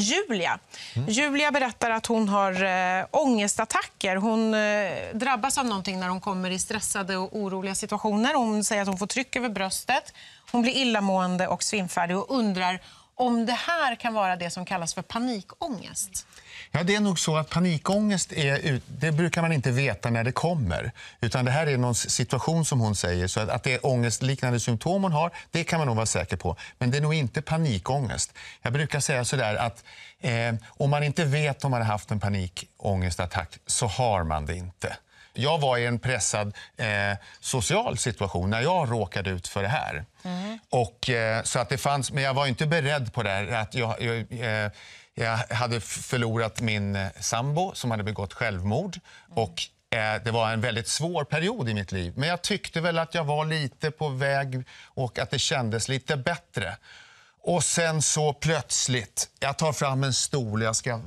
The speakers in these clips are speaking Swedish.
Julia. Mm. Julia berättar att hon har eh, ångestattacker. Hon eh, drabbas av någonting när hon kommer i stressade och oroliga situationer. Hon säger att hon får tryck över bröstet, hon blir illamående och svimfärdig och undrar om det här kan vara det som kallas för panikångest? Ja, det är nog så att panikångest är, det brukar man inte veta när det kommer. Utan Det här är någon situation som hon säger. Så att, det är ångestliknande symptom hon har, det kan man nog vara säker på. Men det är nog inte panikångest. Jag brukar säga sådär att eh, om man inte vet om man har haft en panikångestattack så har man det inte jag var i en pressad eh, social situation när jag råkade ut för det här. Mm. Och, eh, så att det fanns, men jag var inte beredd på det här, Att jag, jag, eh, jag, hade förlorat min eh, sambo som hade begått självmord. Mm. Och eh, det var en väldigt svår period i mitt liv. Men jag tyckte väl att jag var lite på väg och att det kändes lite bättre. Och sen så plötsligt, jag tar fram en stol, jag ska,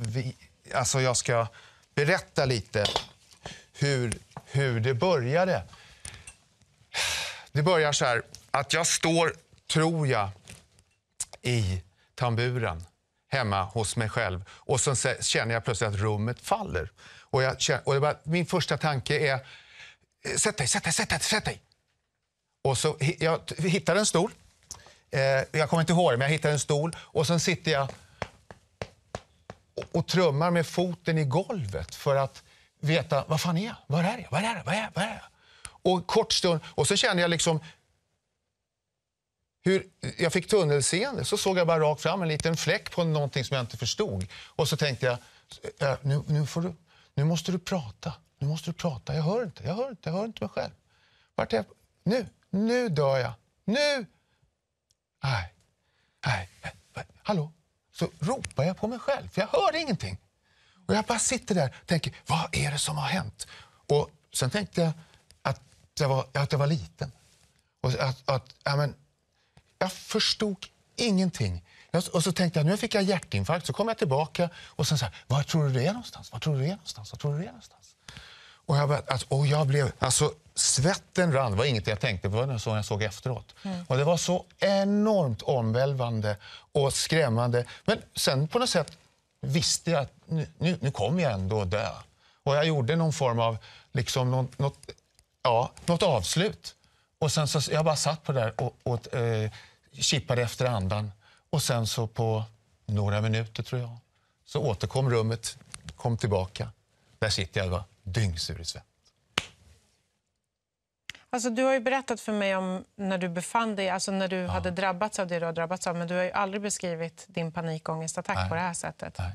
alltså jag ska berätta lite hur, hur det började. Det börjar så här, att jag står, tror jag, i tamburen hemma hos mig själv och så känner jag plötsligt att rummet faller. Och, jag känner, och bara, min första tanke är, sätt dig, sätt dig, sätt dig, sätt dig! Och så, jag hittar en stol, eh, jag kommer inte ihåg det, men jag hittar en stol och sen sitter jag och, och trummar med foten i golvet för att veta vad fan är jag? Var är jag? Var är jag? Var är jag? Var är jag? Och kort stund, och så kände jag liksom hur jag fick tunnelseende. Så såg jag bara rakt fram en liten fläck på någonting som jag inte förstod. Och så tänkte jag, nu, nu, får du, nu måste du prata. Nu måste du prata. Jag hör inte, jag hör inte, jag hör inte mig själv. Vart är jag? Nu, nu dör jag. Nu! Nej, nej, hallå. Så ropar jag på mig själv, för jag hörde ingenting. Och jag bara sitter där och tänker, vad är det som har hänt? Och sen tänkte jag att jag var, att jag var liten. Och att, att, ja, men, jag förstod ingenting. Jag, och så tänkte jag, nu fick jag hjärtinfarkt. Så kom jag tillbaka och sen så här, var tror du det är någonstans? Var tror du det är någonstans? Var tror du det är någonstans? Och jag, bara, alltså, och jag blev, alltså svetten rann. Det var inget jag tänkte på, det var jag såg efteråt. Mm. Och det var så enormt omvälvande och skrämmande. Men sen på något sätt visste jag att nu, nu, nu kommer jag ändå att dö. Och jag gjorde någon form av, liksom, något, något, ja, något avslut. Och sen så, jag bara satt på det där och, och eh, kippade efter andan. Och sen så på några minuter, tror jag, så återkom rummet, kom tillbaka. Där sitter jag och var dyngsur i svett. Alltså, du har ju berättat för mig om när du befann dig, alltså när du ja. hade drabbats av det du har drabbats av, men du har ju aldrig beskrivit din panikångestattack Nej. på det här sättet. Nej.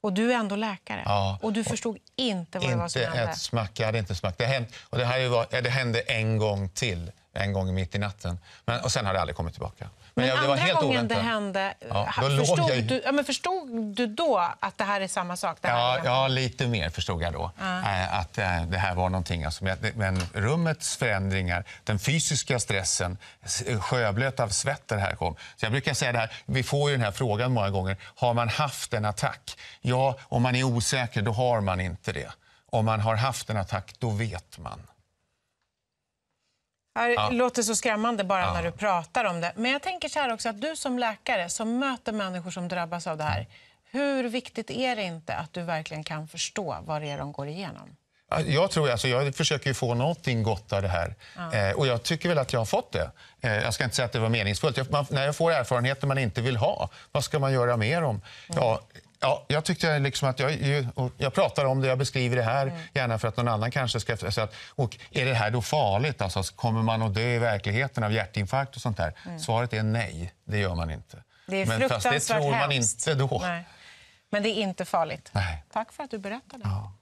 Och du är ändå läkare. Ja. Och du förstod och inte vad det var som hände. Inte ett smack. Jag hade inte smack. Det hände, och det, här var, det hände en gång till en gång mitt i natten. Men, och sen har det aldrig kommit tillbaka. Men, men jag, det var helt gången oväntat. det hände, ja, förstod, jag... du, ja, men förstod du då att det här är samma sak? ja, ja, lite mer förstod jag då. Uh. Att eh, det här var någonting. Alltså, men rummets förändringar, den fysiska stressen, eh, sjöblöt av svett det här kom. Så jag brukar säga det här, vi får ju den här frågan många gånger. Har man haft en attack? Ja, om man är osäker då har man inte det. Om man har haft en attack då vet man. Det låter så skrämmande bara ja. när du pratar om det. Men jag tänker så här också att du som läkare som möter människor som drabbas av det här. Hur viktigt är det inte att du verkligen kan förstå vad det är de går igenom? Jag tror, alltså jag försöker få någonting gott av det här. Ja. Eh, och jag tycker väl att jag har fått det. Eh, jag ska inte säga att det var meningsfullt. Jag, man, när jag får erfarenheter man inte vill ha, vad ska man göra med dem? Mm. Ja, Ja, jag tyckte liksom att jag, jag pratar om det, jag beskriver det här mm. gärna för att någon annan kanske ska säga att och är det här då farligt? Alltså, kommer man att dö i verkligheten av hjärtinfarkt och sånt där? Mm. Svaret är nej, det gör man inte. Det är Men fast det tror man inte då. Nej. Men det är inte farligt. Nej. Tack för att du berättade. Ja.